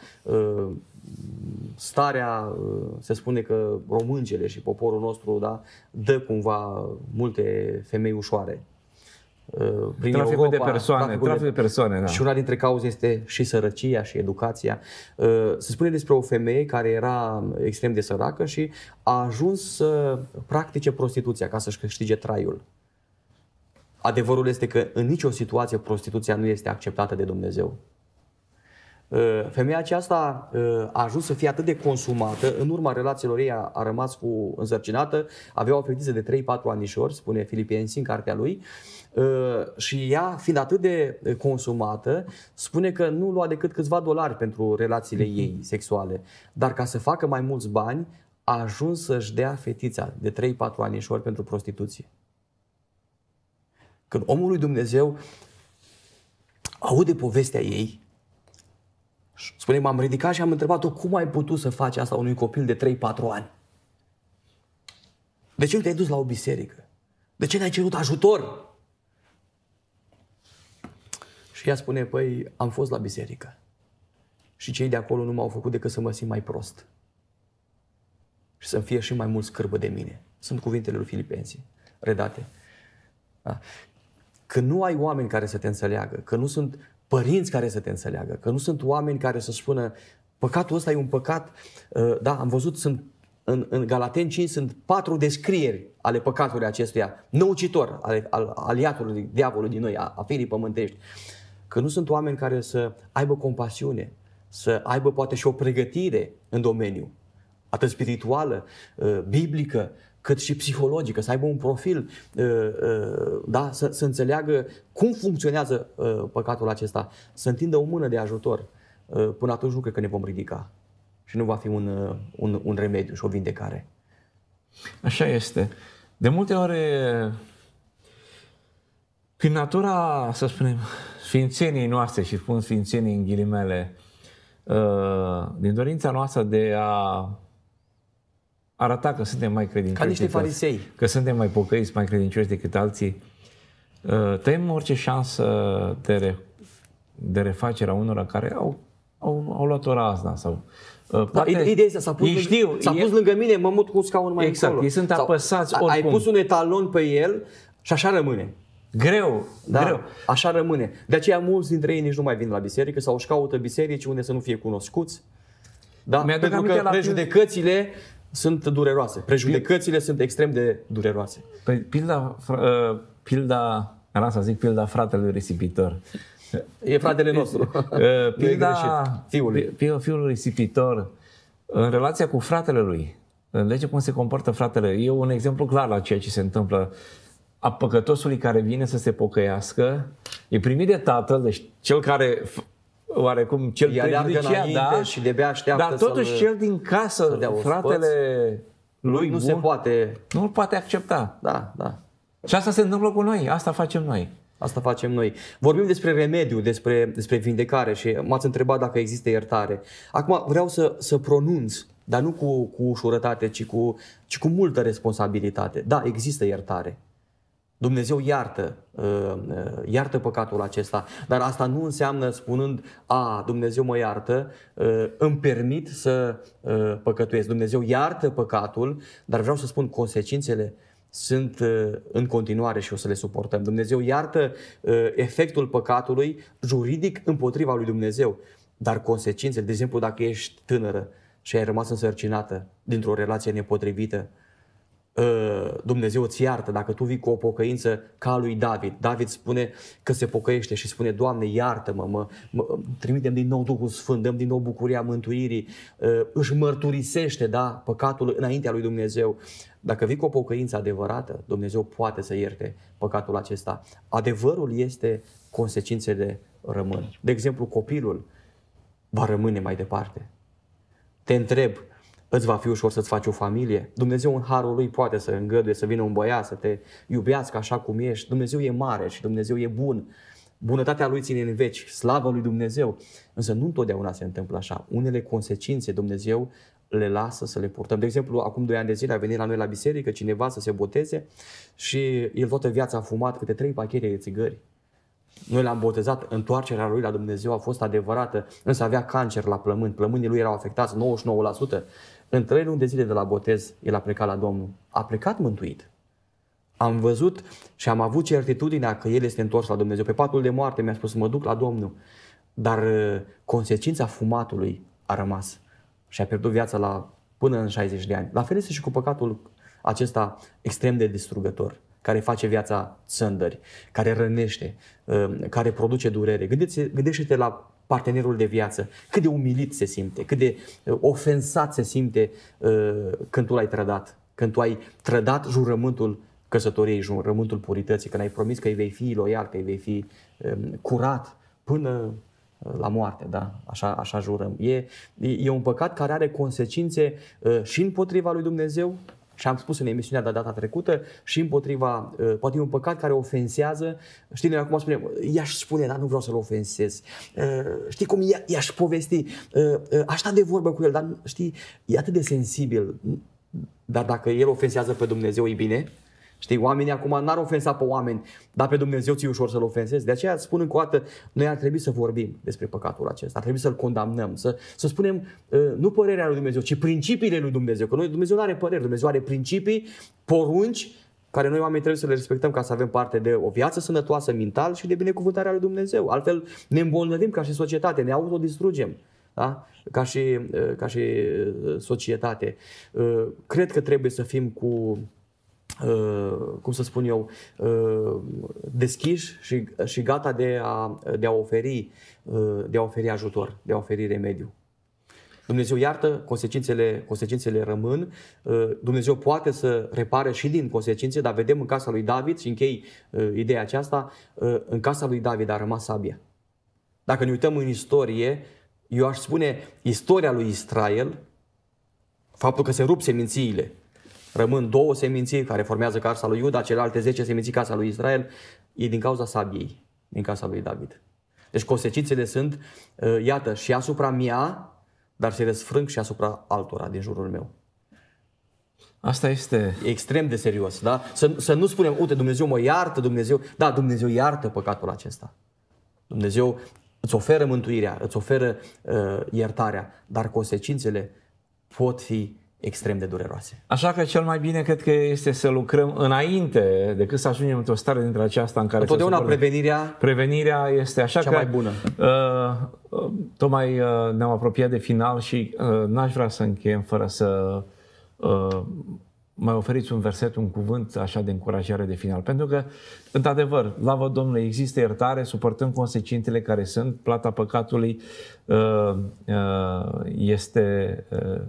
starea, se spune că româncele și poporul nostru da, dă cumva multe femei ușoare prin traficul Europa, de persoane, traficul, traficul de, de persoane. Da. Și una dintre cauze este și sărăcia și educația. Uh, se spune despre o femeie care era extrem de săracă și a ajuns să practice prostituția ca să-și câștige traiul. Adevărul este că în nicio situație prostituția nu este acceptată de Dumnezeu. Ă, femeia aceasta ă, a ajuns să fie atât de consumată, în urma relațiilor ei a, a rămas cu însărcinată, avea o fetiță de 3-4 anișori, spune Filip Ensi în cartea lui, ă, și ea, fiind atât de consumată, spune că nu lua decât câțiva dolari pentru relațiile ei (laughs) sexuale. Dar ca să facă mai mulți bani, a ajuns să-și dea fetița de 3-4 anișori pentru prostituție. Când omul lui Dumnezeu aude povestea ei, Spune, m-am ridicat și am întrebat-o cum ai putut să faci asta unui copil de 3-4 ani? De ce nu te-ai dus la o biserică? De ce ne ai cerut ajutor? Și ea spune, păi, am fost la biserică. Și cei de acolo nu m-au făcut decât să mă simt mai prost. Și să-mi fie și mai mult scârbă de mine. Sunt cuvintele lui Filipenții, redate. Da. Că nu ai oameni care să te înțeleagă, că nu sunt părinți care să te înțeleagă, că nu sunt oameni care să spună păcatul ăsta e un păcat, uh, da, am văzut, sunt în, în Galaten 5 sunt patru descrieri ale păcatului acestuia, năucitor ale, al aliatului diavolului din noi, a, a firii pământești. Că nu sunt oameni care să aibă compasiune, să aibă poate și o pregătire în domeniu, atât spirituală, uh, biblică, cât și psihologică, să aibă un profil, uh, uh, da, să, să înțeleagă cum funcționează uh, păcatul acesta, să întindă o mână de ajutor. Până atunci nu cred că ne vom ridica și nu va fi un, un, un remediu și o vindecare. Așa este. De multe ori, prin natura, să spunem, sfințeniei noastre, și spun sfințenii în ghilimele, din dorința noastră de a arăta că suntem mai credincioși. Ca niște farisei. Că suntem mai pocăiți, mai credincioși decât alții. Uh, tăiem orice șansă de, re, de refacere a unora care au, au, au luat o razna sau uh, da, Poate da, ideea s-a pus, știu, lângă, s-a pus e... lângă mine, mă mut cu scaunul mai exact, încolo. Exact, ei sunt apăsați Sau, oricum. Ai pus un etalon pe el și așa rămâne. Greu, da, greu. Așa rămâne. De aceea mulți dintre ei nici nu mai vin la biserică sau își caută biserici unde să nu fie cunoscuți. Da? Mi-aduc Pentru că prejudecățile sunt dureroase. Prejudecățile Pil... sunt extrem de dureroase. Păi, pilda, uh, pilda, era să zic pilda fratelui risipitor. E fratele nostru. (laughs) Ă, pilda fiului. fiul risipitor în relația cu fratele lui. lege cum se comportă fratele. E un exemplu clar la ceea ce se întâmplă. A păcătosului care vine să se pocăiască, e primit de tatăl, deci cel care oarecum cel prejudiciat, da, și de așteaptă dar totuși cel din casă, fratele lui nu bun, se poate... Nu îl poate accepta. Da, da. Și asta se întâmplă cu noi, asta facem noi. Asta facem noi. Vorbim despre remediu, despre, despre vindecare și m-ați întrebat dacă există iertare. Acum vreau să, să pronunț, dar nu cu, cu ușurătate, ci cu, ci cu multă responsabilitate. Da, există iertare. Dumnezeu iartă, uh, uh, iartă păcatul acesta, dar asta nu înseamnă spunând, a, Dumnezeu mă iartă, uh, îmi permit să păcătuiesc. Dumnezeu iartă păcatul, dar vreau să spun consecințele sunt în continuare și o să le suportăm. Dumnezeu iartă efectul păcatului juridic împotriva lui Dumnezeu, dar consecințele, de exemplu, dacă ești tânără și ai rămas însărcinată dintr-o relație nepotrivită, Ă, Dumnezeu îți iartă dacă tu vii cu o pocăință ca lui David. David spune că se pocăiește și spune, Doamne, iartă-mă, mă, mă, trimitem din nou Duhul Sfânt, dăm din nou bucuria mântuirii, ă, își mărturisește, da, păcatul înaintea lui Dumnezeu. Dacă vii cu o pocăință adevărată, Dumnezeu poate să ierte păcatul acesta. Adevărul este consecințele rămân. De exemplu, copilul va rămâne mai departe. Te întreb, îți va fi ușor să-ți faci o familie. Dumnezeu în harul lui poate să îngăduie, să vină un băiat, să te iubească așa cum ești. Dumnezeu e mare și Dumnezeu e bun. Bunătatea lui ține în veci, slavă lui Dumnezeu. Însă nu întotdeauna se întâmplă așa. Unele consecințe Dumnezeu le lasă să le purtăm. De exemplu, acum 2 ani de zile a venit la noi la biserică cineva să se boteze și el toată viața a fumat câte trei pachete de țigări. Noi l-am botezat, întoarcerea lui la Dumnezeu a fost adevărată, însă avea cancer la plămâni, plămânii lui erau afectați 99%, în trei luni de zile de la botez, el a plecat la Domnul. A plecat mântuit. Am văzut și am avut certitudinea că el este întors la Dumnezeu. Pe patul de moarte mi-a spus să mă duc la Domnul. Dar uh, consecința fumatului a rămas și a pierdut viața la, până în 60 de ani. La fel este și cu păcatul acesta extrem de distrugător care face viața țândări, care rănește, uh, care produce durere. Gândește-te la partenerul de viață, cât de umilit se simte, cât de uh, ofensat se simte uh, când tu l-ai trădat, când tu ai trădat jurământul căsătoriei, jurământul purității, când ai promis că îi vei fi loial, că îi vei fi um, curat până uh, la moarte, da? Așa, așa jurăm. E, e un păcat care are consecințe și împotriva lui Dumnezeu, și am spus în emisiunea de data trecută și împotriva, uh, poate e un păcat care ofensează, știi, noi acum spunem, i-aș spune, dar nu vreau să-l ofensez, uh, știi cum i-aș povesti, uh, aș sta de vorbă cu el, dar știi, e atât de sensibil, dar dacă el ofensează pe Dumnezeu, e bine, Știi, oamenii acum n-ar ofensa pe oameni, dar pe Dumnezeu ți-e ușor să-L ofensezi. De aceea spun încă o dată, noi ar trebui să vorbim despre păcatul acesta, ar trebui să-L condamnăm, să, să spunem ă, nu părerea lui Dumnezeu, ci principiile lui Dumnezeu. Că noi, Dumnezeu nu are păreri, Dumnezeu are principii, porunci, care noi oamenii trebuie să le respectăm ca să avem parte de o viață sănătoasă mental și de binecuvântarea lui Dumnezeu. Altfel ne îmbolnăvim ca și societate, ne autodistrugem da? ca, și, ă, ca și ă, societate. Cred că trebuie să fim cu Uh, cum să spun eu, uh, deschiși și, și gata de a, de, a oferi, uh, de a oferi ajutor, de a oferi remediu. Dumnezeu iartă, consecințele, consecințele rămân, Dumnezeu poate să repare și din consecințe, dar vedem în casa lui David și închei ideea aceasta, în casa lui David a rămas sabia. Dacă ne uităm în istorie, eu aș spune istoria lui Israel, faptul că se rup semințiile, Rămân două seminții care formează casa lui Iuda, celelalte zece seminții casa lui Israel, e din cauza sabiei, din casa lui David. Deci consecințele sunt, uh, iată, și asupra mea, dar se răsfrâng și asupra altora din jurul meu. Asta este... E extrem de serios, da? Să, să nu spunem, uite, Dumnezeu mă iartă, Dumnezeu... Da, Dumnezeu iartă păcatul acesta. Dumnezeu îți oferă mântuirea, îți oferă uh, iertarea, dar consecințele pot fi extrem de dureroase. Așa că cel mai bine cred că este să lucrăm înainte decât să ajungem într-o stare dintre aceasta în care... totdeauna prevenirea... Prevenirea este așa cea că... mai bună. Uh, uh, tocmai uh, ne-am apropiat de final și uh, n-aș vrea să încheiem fără să uh, mai oferiți un verset, un cuvânt așa de încurajare de final. Pentru că, într-adevăr, vă Domnului, există iertare, suportăm consecințele care sunt, plata păcatului uh, uh, este... Uh,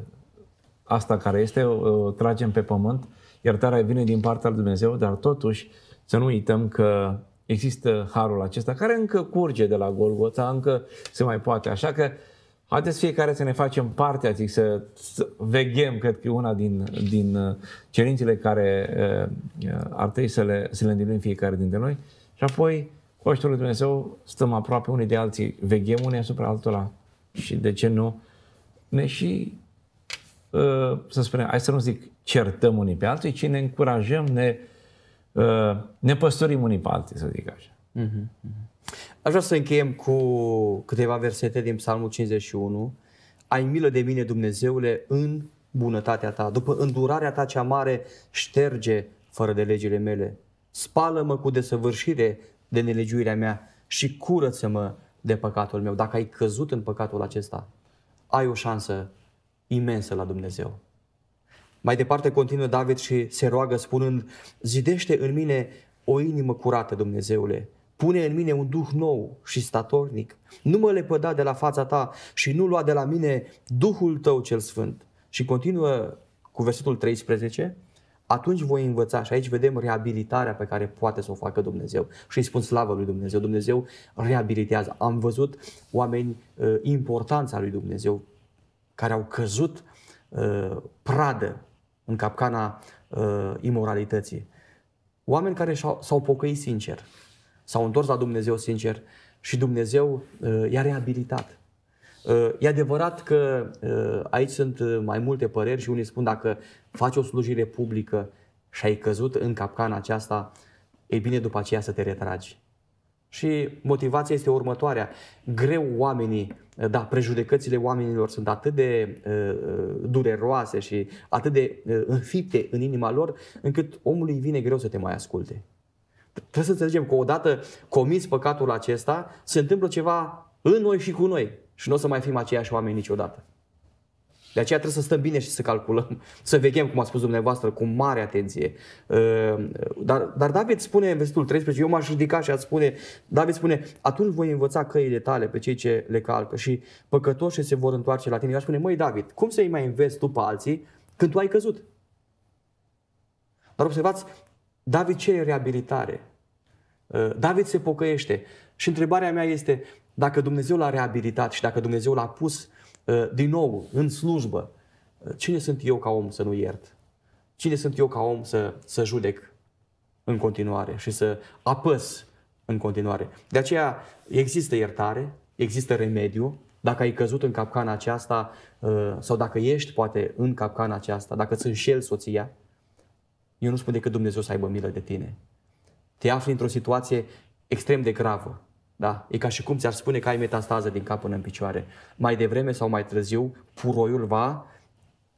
asta care este, o tragem pe pământ, iertarea vine din partea lui Dumnezeu, dar totuși să nu uităm că există harul acesta care încă curge de la Golgota, încă se mai poate. Așa că haideți fiecare să ne facem parte zic, să, să veghem, cred că una din, din uh, cerințele care uh, uh, ar trebui să le, să le îndeplinim fiecare dintre noi. Și apoi, cu ajutorul lui Dumnezeu, stăm aproape unii de alții, veghem unii asupra altora și, de ce nu, ne și Ă, să spunem, hai să nu zic certăm unii pe alții, ci ne încurajăm, ne, ă, ne păstorim unii pe alții, să zic așa. Mhm, mhm. Aș vrea să încheiem cu câteva versete din Psalmul 51. Ai milă de mine, Dumnezeule, în bunătatea ta. După îndurarea ta cea mare, șterge fără de legile mele. Spală-mă cu desăvârșire de nelegiuirea mea și curăță-mă de păcatul meu. Dacă ai căzut în păcatul acesta, ai o șansă imensă la Dumnezeu. Mai departe continuă David și se roagă spunând, zidește în mine o inimă curată, Dumnezeule, pune în mine un duh nou și statornic, nu mă lepăda de la fața ta și nu lua de la mine Duhul tău cel sfânt. Și continuă cu versetul 13, atunci voi învăța și aici vedem reabilitarea pe care poate să o facă Dumnezeu. Și îi spun slavă lui Dumnezeu. Dumnezeu reabilitează. Am văzut oameni uh, importanța lui Dumnezeu care au căzut uh, pradă în capcana uh, imoralității. Oameni care s-au, s-au pocăit sincer, s-au întors la Dumnezeu sincer și Dumnezeu uh, i-a reabilitat. Uh, e adevărat că uh, aici sunt uh, mai multe păreri și unii spun dacă faci o slujire publică și ai căzut în capcana aceasta, e bine după aceea să te retragi. Și motivația este următoarea. Greu oamenii, da, prejudecățile oamenilor sunt atât de uh, uh, dureroase și atât de uh, înfipte în inima lor, încât omului vine greu să te mai asculte. Trebuie să înțelegem că odată comis păcatul acesta, se întâmplă ceva în noi și cu noi. Și nu o să mai fim aceiași oameni niciodată. De aceea trebuie să stăm bine și să calculăm, (laughs) să veghem, cum a spus dumneavoastră, cu mare atenție. Ehm, dar, dar David spune în vestul 13, eu m-aș ridica și a spune, David spune, atunci voi învăța căile tale pe cei ce le calcă și păcătoșii se vor întoarce la tine. Eu aș spune, măi David, cum să-i mai înveți tu pe alții când tu ai căzut? Dar observați, David cere reabilitare. Ehm, David se pocăiește. Și întrebarea mea este, dacă Dumnezeu l-a reabilitat și dacă Dumnezeu l-a pus uh, Eh, din nou, în slujbă, eh, cine sunt eu ca om să nu iert? Cine sunt eu ca om să, să judec în continuare și să apăs în continuare? De aceea există iertare, există remediu, dacă ai căzut în capcana aceasta eh, sau dacă ești poate în capcana aceasta, dacă îți înșel soția, eu nu spun decât Dumnezeu să aibă milă de tine. Te afli într-o situație extrem de gravă. Da? E ca și cum ți-ar spune că ai metastază din cap până în picioare. Mai devreme sau mai târziu, puroiul va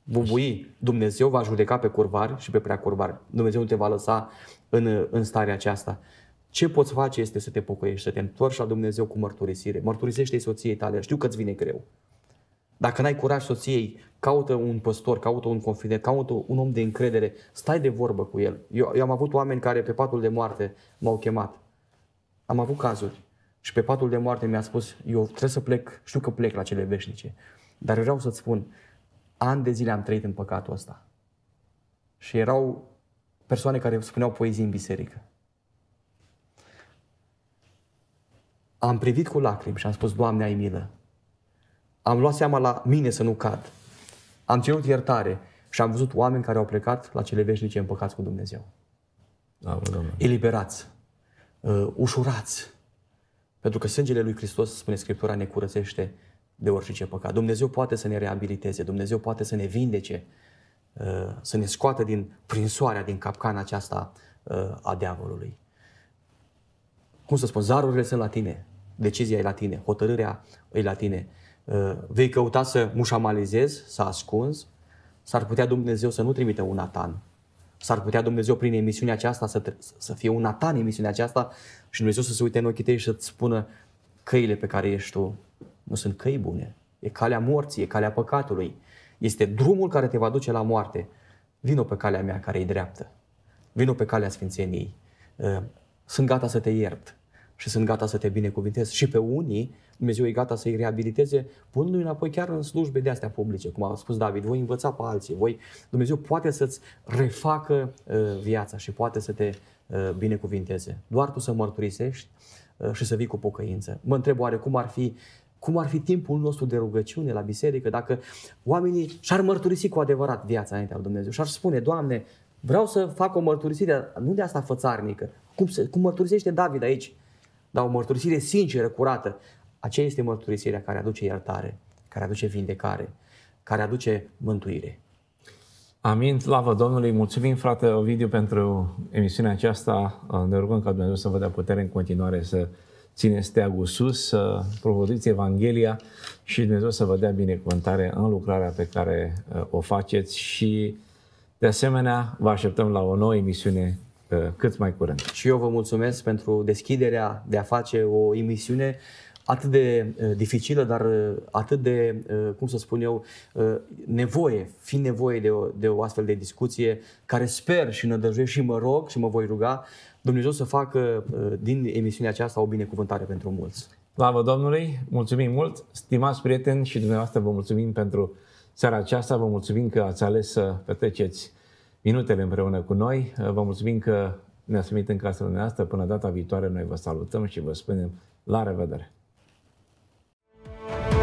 bubui. Dumnezeu va judeca pe curvar și pe prea curvar. Dumnezeu nu te va lăsa în, în starea aceasta. Ce poți face este să te pocăiești, să te întorci la Dumnezeu cu mărturisire. Mărturisește-i soției tale. Știu că-ți vine greu. Dacă n-ai curaj soției, caută un păstor, caută un confident, caută un om de încredere, stai de vorbă cu el. Eu, eu am avut oameni care pe patul de moarte m-au chemat. Am avut cazuri. Și pe patul de moarte mi-a spus, eu trebuie să plec, știu că plec la cele veșnice, dar vreau să-ți spun, ani de zile am trăit în păcatul ăsta. Și erau persoane care spuneau poezii în biserică. Am privit cu lacrimi și am spus, Doamne, ai milă. Am luat seama la mine să nu cad. Am ținut iertare și am văzut oameni care au plecat la cele veșnice împăcați cu Dumnezeu. Amin. Eliberați, uh, ușurați, pentru că sângele lui Hristos, spune Scriptura, ne curățește de orice păcat. Dumnezeu poate să ne reabiliteze, Dumnezeu poate să ne vindece, uh, să ne scoată din prinsoarea, din capcana aceasta uh, a diavolului. Cum să spun, zarurile sunt la tine, decizia e la tine, hotărârea e la tine. Uh, vei căuta să mușamalizezi, să ascunzi, s-ar putea Dumnezeu să nu trimite un atan S-ar putea Dumnezeu prin emisiunea aceasta să, să fie un atan în emisiunea aceasta și Dumnezeu să se uite în ochii tăi și să-ți spună căile pe care ești tu nu sunt căi bune. E calea morții, e calea păcatului. Este drumul care te va duce la moarte. Vino pe calea mea care e dreaptă. Vino pe calea sfințeniei. Ă, sunt gata să te iert și sunt gata să te binecuvintez. Și pe unii Dumnezeu e gata să-i reabiliteze, punându-i înapoi chiar în slujbe de astea publice, cum a spus David, voi învăța pe alții, voi, Dumnezeu poate să-ți refacă uh, viața și poate să te uh, binecuvinteze. Doar tu să mărturisești uh, și să vii cu pocăință. Mă întreb oare cum ar fi cum ar fi timpul nostru de rugăciune la biserică dacă oamenii și-ar mărturisi cu adevărat viața înaintea lui Dumnezeu și-ar spune, Doamne, vreau să fac o mărturisire, nu de asta fățarnică, cum, se, cum mărturisește David aici, dar o mărturisire sinceră, curată. Aceea este mărturisirea care aduce iertare, care aduce vindecare, care aduce mântuire. Amin, slavă Domnului! Mulțumim, frate Ovidiu, pentru emisiunea aceasta. Ne rugăm ca Dumnezeu să vă dea putere în continuare să țineți steagul sus, să provoziți Evanghelia și Dumnezeu să vă dea binecuvântare în lucrarea pe care uh, o faceți și, de asemenea, vă așteptăm la o nouă emisiune uh, cât mai curând. Și eu vă mulțumesc pentru deschiderea de a face o emisiune atât de uh, dificilă, dar uh, atât de, uh, cum să spun eu, nevoie, fi nevoie de o, de o astfel de discuție, care sper și nădăjduiesc și mă rog și mă voi ruga, Dumnezeu să facă din emisiunea aceasta o binecuvântare pentru mulți. Slavă Domnului, mulțumim mult, stimați prieteni și dumneavoastră vă mulțumim pentru seara aceasta, vă mulțumim că ați ales să petreceți minutele împreună cu noi, vă mulțumim că ne-ați primit în casa dumneavoastră, până data viitoare noi vă salutăm și vă spunem la revedere! Thank you.